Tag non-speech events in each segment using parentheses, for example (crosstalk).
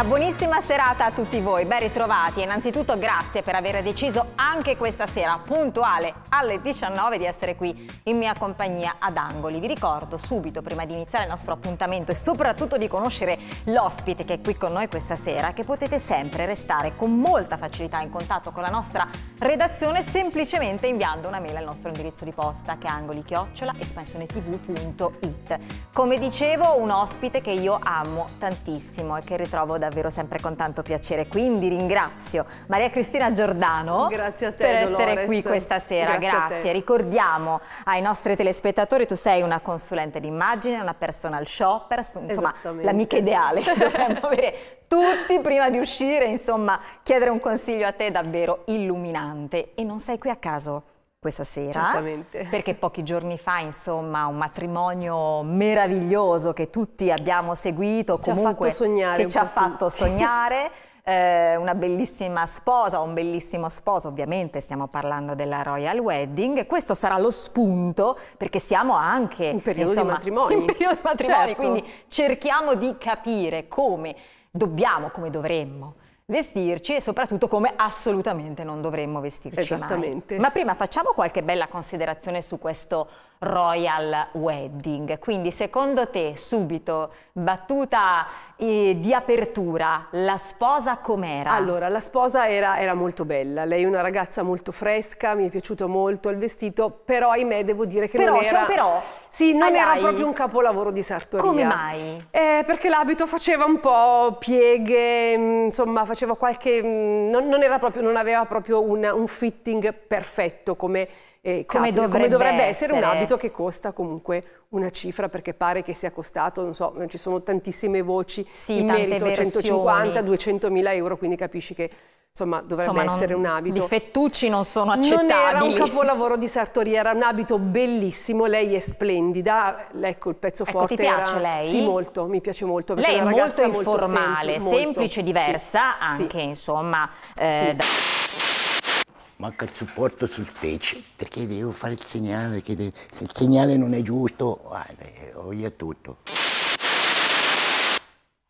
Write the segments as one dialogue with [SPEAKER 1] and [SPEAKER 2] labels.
[SPEAKER 1] Una buonissima serata a tutti voi, ben ritrovati innanzitutto grazie per aver deciso anche questa sera puntuale alle 19 di essere qui in mia compagnia ad Angoli. Vi ricordo subito prima di iniziare il nostro appuntamento e soprattutto di conoscere l'ospite che è qui con noi questa sera che potete sempre restare con molta facilità in contatto con la nostra redazione semplicemente inviando una mail al nostro indirizzo di posta che è angolichiocciolaespansionetv.it. Come dicevo un ospite che io amo tantissimo e che ritrovo davvero davvero sempre con tanto piacere. Quindi ringrazio Maria Cristina Giordano te, per Dolores. essere qui questa sera. Grazie. Grazie. Ricordiamo ai nostri telespettatori, tu sei una consulente d'immagine, una personal shopper, insomma l'amica ideale che (laughs) dovremmo avere tutti prima di uscire, insomma chiedere un consiglio a te davvero illuminante e non sei qui a caso questa sera. Certamente. Perché pochi giorni fa, insomma, un matrimonio meraviglioso che tutti abbiamo seguito, ci comunque, che ci ha fatto sognare. (laughs) Eh, una bellissima sposa, un bellissimo sposo, ovviamente stiamo parlando della Royal Wedding. Questo sarà lo spunto perché siamo anche in periodo insomma, di matrimoni. In (laughs) periodo di matrimoni, certo. quindi cerchiamo di capire come dobbiamo, come dovremmo vestirci e soprattutto come assolutamente non dovremmo vestirci Esattamente. Mai. Ma prima facciamo qualche bella considerazione su questo Royal Wedding. Quindi secondo te, subito, battuta eh, di apertura, la sposa com'era? Allora,
[SPEAKER 2] la sposa era, era, molto bella, lei è una ragazza molto fresca, mi è piaciuto molto il vestito, però ahimè devo dire che però, non cioè, era... Cioè, però, sì, non ah, era dai. proprio un capolavoro di sartoria. Come mai? Eh, perché l'abito faceva un po' pieghe, mm, insomma, faceva qualche... Mm, non, non, era proprio, non aveva proprio una, un fitting perfetto come... Eh, come, capito, dovrebbe come, dovrebbe essere, essere un abito che costa comunque una cifra perché pare che sia costato, non so, eh, ci sono tantissime voci sì, in merito, 150-200 mila euro, quindi capisci che insomma dovrebbe insomma, essere non, un abito. I fettucci non sono accettabili. Non era un capolavoro di sartoria, era un abito bellissimo, lei è splendida, ecco il pezzo ecco, forte. Ti piace era, lei? Sì, molto, mi piace molto. Lei è molto informale, molto sempl semplice, diversa, sì, anche
[SPEAKER 1] sì. insomma... Eh, da...
[SPEAKER 2] Manca il supporto sul techo, perché devo fare il segnale, se il segnale non è giusto, guarda, ho io tutto.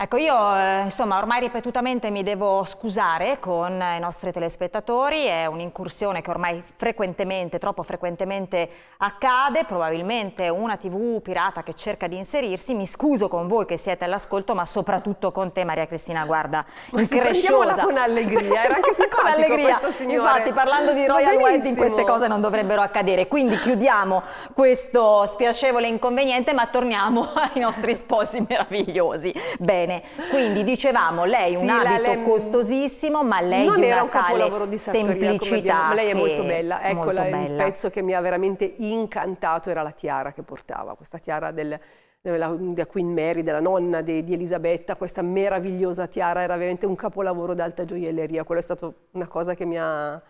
[SPEAKER 1] Ecco, io eh, insomma ormai ripetutamente mi devo scusare con eh, i nostri telespettatori, è un'incursione che ormai frequentemente, troppo frequentemente accade, probabilmente una tv pirata che cerca di inserirsi, mi scuso con voi che siete all'ascolto, ma soprattutto con te Maria Cristina, guarda, incresciosa. con allegria, era (laughs) anche con allegria. Infatti parlando di Royal Wedding queste cose non dovrebbero accadere, quindi chiudiamo questo spiacevole inconveniente, ma torniamo (laughs) ai nostri sposi meravigliosi. Bene bene. Quindi dicevamo, lei un sì, abito lei, costosissimo, ma lei non di era un capolavoro di semplicità. lei è molto bella. Ecco, molto bella. il pezzo
[SPEAKER 2] che mi ha veramente incantato era la tiara che portava, questa tiara del della, Queen Mary, della nonna di, di, Elisabetta, questa meravigliosa tiara, era veramente un capolavoro d'alta gioielleria, quello è stato una cosa che mi ha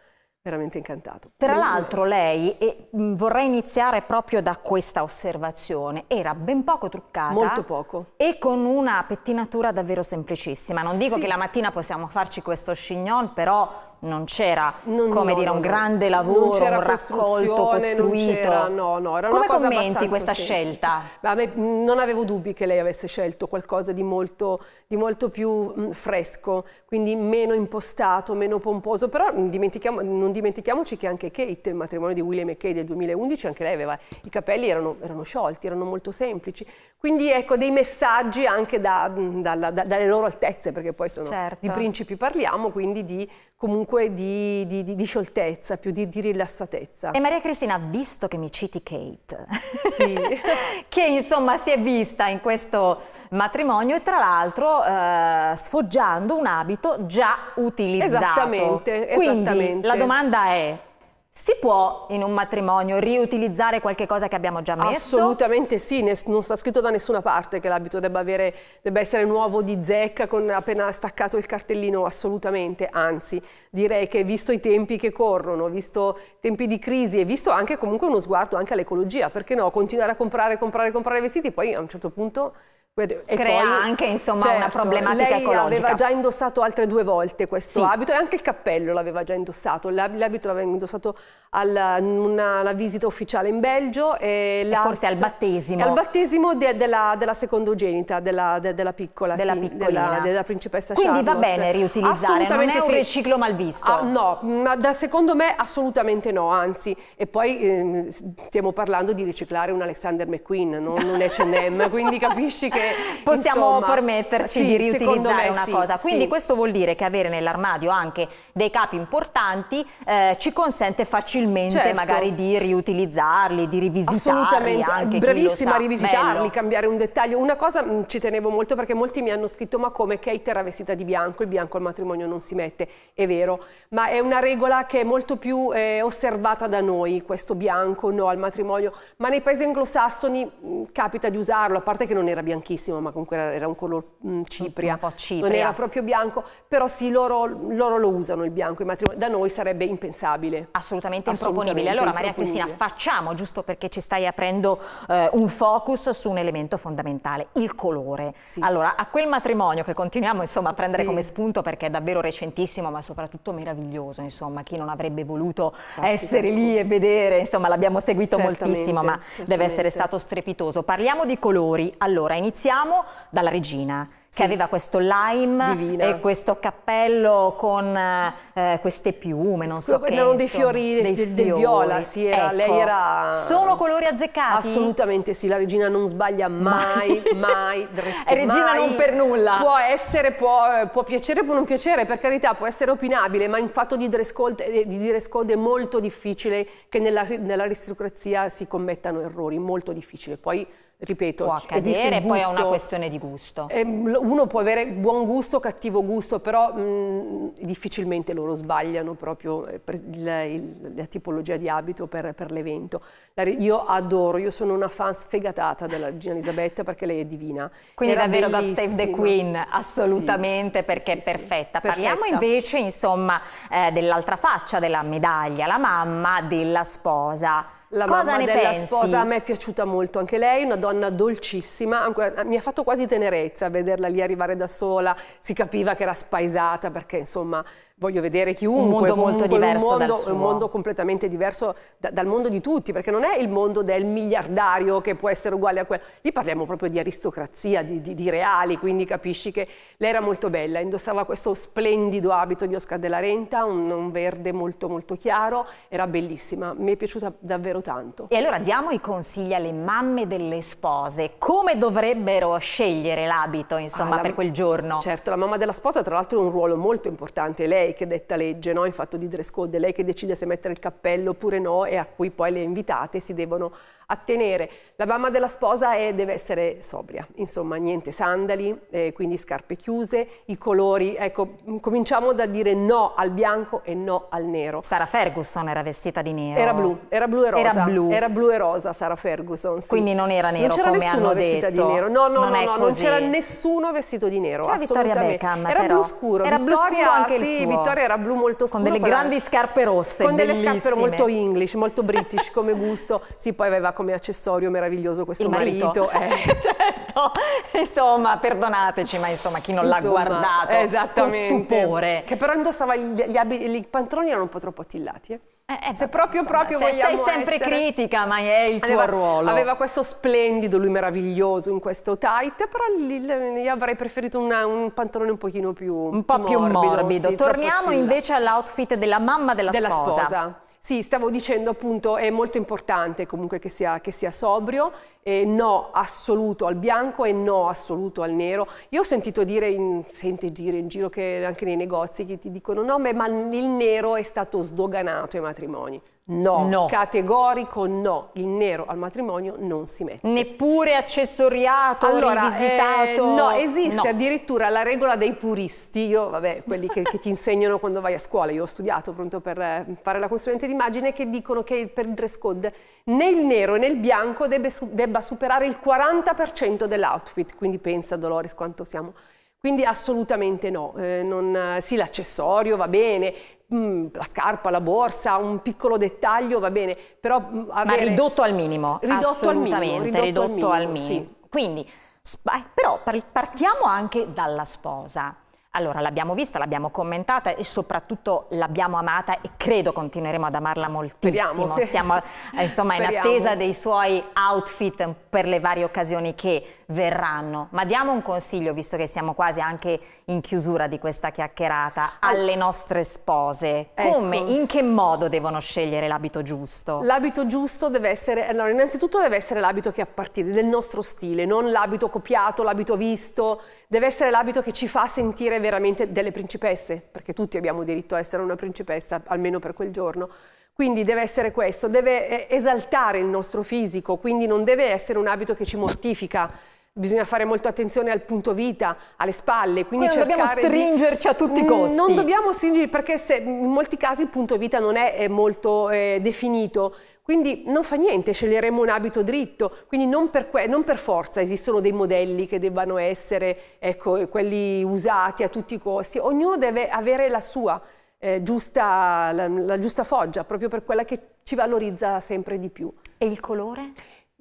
[SPEAKER 2] veramente incantato. Tra l'altro
[SPEAKER 1] eh. lei, e mm, vorrei iniziare proprio da questa osservazione, era ben poco truccata. Molto poco. E con una pettinatura davvero semplicissima. Non sì. dico che la mattina possiamo farci questo chignon, però non c'era come no, dire no, un grande lavoro, un raccolto costruito. No,
[SPEAKER 2] no, come commenti questa semplice. scelta? Beh, cioè, me, mm, non avevo dubbi che lei avesse scelto qualcosa di molto, di molto più mh, mm, fresco, quindi meno impostato, meno pomposo, però dimentichiamo, non dimentichiamoci che anche Kate, il matrimonio di William e Kate del 2011, anche lei aveva i capelli erano, erano sciolti, erano molto semplici. Quindi ecco dei messaggi anche da, mm, dalla, da, dalle loro altezze, perché poi sono certo. di principi parliamo, quindi di comunque comunque di, di, di, di scioltezza, più di, rilassatezza. E Maria
[SPEAKER 1] Cristina, visto che mi citi Kate, sì. (laughs) che insomma si è vista in questo matrimonio e tra l'altro eh, sfoggiando un abito già utilizzato. Esattamente, esattamente. Quindi la domanda è, si può in un matrimonio riutilizzare
[SPEAKER 2] qualche cosa che abbiamo già messo? Assolutamente sì, non sta scritto da nessuna parte che l'abito debba, debba, essere nuovo di zecca con appena staccato il cartellino, assolutamente, anzi direi che visto i tempi che corrono, visto tempi di crisi e visto anche comunque uno sguardo anche all'ecologia, perché no, continuare a comprare, comprare, comprare vestiti, poi a un certo punto e Crea poi, anche insomma certo, una problematica lei ecologica. aveva già indossato altre due volte questo sì. abito e anche il cappello l'aveva già indossato. L'abito l'aveva indossato alla una, alla visita ufficiale in Belgio e, e forse al battesimo. Al battesimo de, della, della, secondogenita, della, de, della piccola, della, sì, della, della, principessa Quindi Charlotte. va bene riutilizzare, non è un sì. riciclo mal visto. Ah, no, ma da, secondo me assolutamente no, anzi. E poi eh, stiamo parlando di riciclare un Alexander McQueen, non un H&M, (laughs) quindi capisci che che possiamo insomma, permetterci sì, di riutilizzare una sì, cosa. Quindi sì. questo
[SPEAKER 1] vuol dire che avere nell'armadio anche dei capi importanti eh, ci consente facilmente certo. magari di riutilizzarli, di rivisitarli. Assolutamente, anche, bravissima a rivisitarli, Bello.
[SPEAKER 2] cambiare un dettaglio. Una cosa mh, mm, ci tenevo molto perché molti mi hanno scritto ma come Kate era vestita di bianco, il bianco al matrimonio non si mette, è vero, ma è una regola che è molto più eh, osservata da noi, questo bianco no al matrimonio, ma nei paesi anglosassoni mh, mm, capita di usarlo, a parte che non era bianchino bianchissimo, ma comunque era un color mh, mm, cipria. Un po' cipria. Non era proprio bianco, però sì, loro, loro lo usano il bianco in matrimonio. Da noi sarebbe impensabile. Assolutamente, improponibile. allora Maria Cristina, facciamo, giusto
[SPEAKER 1] perché ci stai aprendo eh, un focus su un elemento fondamentale, il colore. Sì. Allora, a quel matrimonio che continuiamo insomma, a prendere sì. come spunto perché è davvero recentissimo, ma soprattutto meraviglioso, insomma, chi non avrebbe voluto Aspetta. essere lì e vedere, insomma, l'abbiamo seguito certamente, moltissimo, ma certamente. deve essere stato strepitoso. Parliamo di colori. Allora, iniziamo Iniziamo dalla regina che aveva questo lime Divina. e questo cappello con eh,
[SPEAKER 2] queste piume, non so Quello, che. Erano dei fiori dei, del, del viola, sì, era, ecco. lei era... Sono colori azzeccati? Assolutamente sì, la regina non sbaglia mai, (laughs) mai, dress code, Regina mai. non per nulla. Può essere, può, eh, può, piacere, può non piacere, per carità, può essere opinabile, ma in fatto di dress code, eh, di dress code è molto difficile che nella, nell'aristocrazia si commettano errori, molto difficile. Poi ripeto, può accadere, poi è una questione
[SPEAKER 1] di gusto. Eh,
[SPEAKER 2] uno può avere buon gusto o cattivo gusto, però mh, mm, difficilmente loro sbagliano proprio eh, la, la tipologia di abito per, per l'evento. Io adoro, io sono una fan sfegatata della regina Elisabetta perché lei è divina. Quindi Era davvero bellissima. God Save the Queen,
[SPEAKER 1] assolutamente, sì, sì, perché sì, è perfetta. perfetta. Parliamo
[SPEAKER 2] invece, insomma,
[SPEAKER 1] eh, dell'altra faccia della medaglia, la mamma della sposa. La Cosa mamma della pensi? sposa a me è
[SPEAKER 2] piaciuta molto, anche lei una donna dolcissima, eh, mi ha fatto quasi tenerezza vederla lì arrivare da sola, si capiva che era spaesata perché insomma voglio vedere chiunque. Un mondo molto diverso un mondo, dal suo. Un mondo completamente diverso da, dal mondo di tutti, perché non è il mondo del miliardario che può essere uguale a quello. Lì parliamo proprio di aristocrazia, di, di, di reali, quindi capisci che lei era molto bella, indossava questo splendido abito di Oscar della Renta, un, un verde molto molto chiaro, era bellissima, mi è piaciuta davvero tanto. E allora
[SPEAKER 1] diamo i consigli alle mamme delle spose, come dovrebbero scegliere l'abito, insomma, ah, la, per quel giorno?
[SPEAKER 2] Certo, la mamma della sposa tra l'altro ha un ruolo molto importante, lei lei che detta legge no? in fatto di dress code, è lei che decide se mettere il cappello oppure no e a cui poi le invitate si devono attenere. La mamma della sposa è, deve essere sobria, insomma niente sandali, eh, quindi scarpe chiuse, i colori, ecco mm, cominciamo da dire no al bianco e no al nero. Sara Ferguson era vestita di nero. Era blu, era blu e rosa. Era blu. Era blu e rosa Sara Ferguson. Sì. Quindi non era nero non come hanno detto. Di nero. No, no, non no, no non c'era nessuno vestito di nero. C'era Vittoria Beckham era però. Blu scuro. Era Vittoria, blu scuro anche sì, il suo. Vittoria era blu molto scuro. Con delle grandi la... scarpe rosse, Con bellissime. delle scarpe molto English, molto British come gusto. Sì, poi aveva come accessorio meraviglioso questo Il marito. marito eh. (laughs) certo, insomma, perdonateci, ma insomma chi non l'ha guardato con stupore. Che però indossava gli, gli, gli pantaloni erano un po' troppo attillati, eh. Eh, eh, se proprio, insomma, proprio se Sei sempre essere... critica, ma è il aveva, tuo ruolo. Aveva questo splendido, lui meraviglioso in questo tight, però lì, lì avrei preferito una, un pantalone un pochino più Un po' più morbido. morbido. Sì, Torniamo invece all'outfit della mamma della, della sposa. sposa. Sì, stavo dicendo appunto è molto importante comunque che sia, che sia sobrio, eh, no assoluto al bianco e no assoluto al nero. Io ho sentito dire, in, sente giro in giro che anche nei negozi che ti dicono no ma il nero è stato sdoganato ai matrimoni. No, no, categorico no, il nero al matrimonio non si mette. Neppure accessoriato, allora, rivisitato? Eh, no, esiste no. addirittura la regola dei puristi, io, vabbè, quelli che, che, ti (laughs) insegnano quando vai a scuola, io ho studiato pronto per eh, fare la consulente d'immagine, che dicono che per il dress code né il nero né il bianco debbe, debba superare il 40% dell'outfit, quindi pensa Dolores quanto siamo... Quindi assolutamente no, eh, non, eh, sì l'accessorio va bene, Mm, la scarpa, la borsa, un piccolo dettaglio, va bene, però... Mm, avere... Ma ridotto al minimo, ridotto al minimo, ridotto, ridotto al minimo. Al minimo.
[SPEAKER 1] Sì. Quindi, però partiamo anche dalla sposa. Allora, l'abbiamo vista, l'abbiamo commentata e soprattutto l'abbiamo amata e credo continueremo ad amarla moltissimo. Speriamo. Stiamo eh, insomma (laughs) Speriamo. in attesa dei suoi outfit per le varie occasioni che verranno. Ma diamo un consiglio, visto che siamo quasi anche in chiusura di questa chiacchierata, alle nostre spose. Ecco. Come, ecco. in che modo devono scegliere l'abito giusto?
[SPEAKER 2] L'abito giusto deve essere, allora innanzitutto deve essere l'abito che appartiene, del nostro stile, non l'abito copiato, l'abito visto, deve essere l'abito che ci fa sentire veramente delle principesse, perché tutti abbiamo diritto a essere una principessa, almeno per quel giorno. Quindi deve essere questo, deve eh, esaltare il nostro fisico, quindi non deve essere un abito che ci mortifica, bisogna fare molto attenzione al punto vita, alle spalle. Quindi, non dobbiamo stringerci di... a tutti i mm, costi. Non dobbiamo stringerci perché se, in molti casi il punto vita non è, è molto eh, definito. Quindi non fa niente, sceglieremo un abito dritto, quindi non per, non per forza esistono dei modelli che debbano essere ecco, quelli usati a tutti i costi, ognuno deve avere la sua eh, giusta, la, la giusta foggia, proprio per quella che ci valorizza sempre di più. E il colore?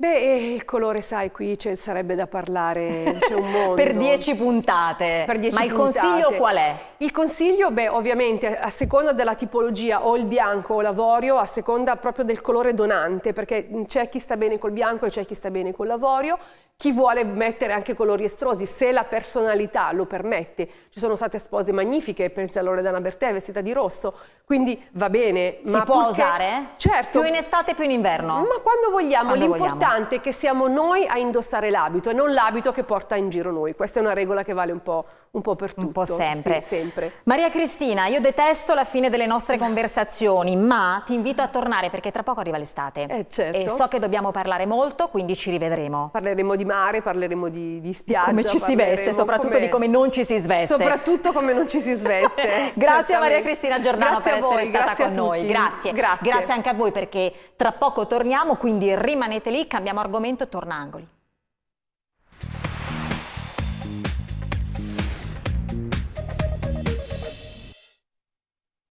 [SPEAKER 2] Beh, il colore, sai, qui sarebbe da parlare, c'è un (laughs) mondo. per dieci puntate. Per dieci Ma puntate. il consiglio qual è? Il consiglio, beh, ovviamente, a seconda della tipologia, o il bianco o l'avorio, a seconda proprio del colore donante, perché c'è chi sta bene col bianco e c'è chi sta bene con l'avorio. Chi vuole mettere anche colori estrosi, se la personalità lo permette. Ci sono state spose magnifiche, pensa a Loredana Bertè, vestita di rosso, quindi va bene. Si ma può purché... usare? Certo. Più in estate, più in inverno? Ma quando vogliamo, l'importante L'importante che siamo noi a indossare l'abito e non l'abito che porta in giro noi. Questa è una regola che vale un po', un po per tutti. Un po' sempre. Sì, sempre. Maria Cristina, io detesto la fine delle
[SPEAKER 1] nostre (laughs) conversazioni, ma ti invito a tornare perché tra poco arriva l'estate. Eh, certo. E so che dobbiamo
[SPEAKER 2] parlare molto, quindi ci rivedremo. Parleremo di mare, parleremo di, di spiaggia. Come ci si veste, soprattutto come... di come non ci si sveste. Soprattutto come non ci si sveste. (laughs) grazie a Maria Cristina Giordano grazie per essere voi, stata con noi. Grazie. grazie. Grazie
[SPEAKER 1] anche a voi perché tra poco torniamo, quindi rimanete lì, cambiamo argomento, torna angoli.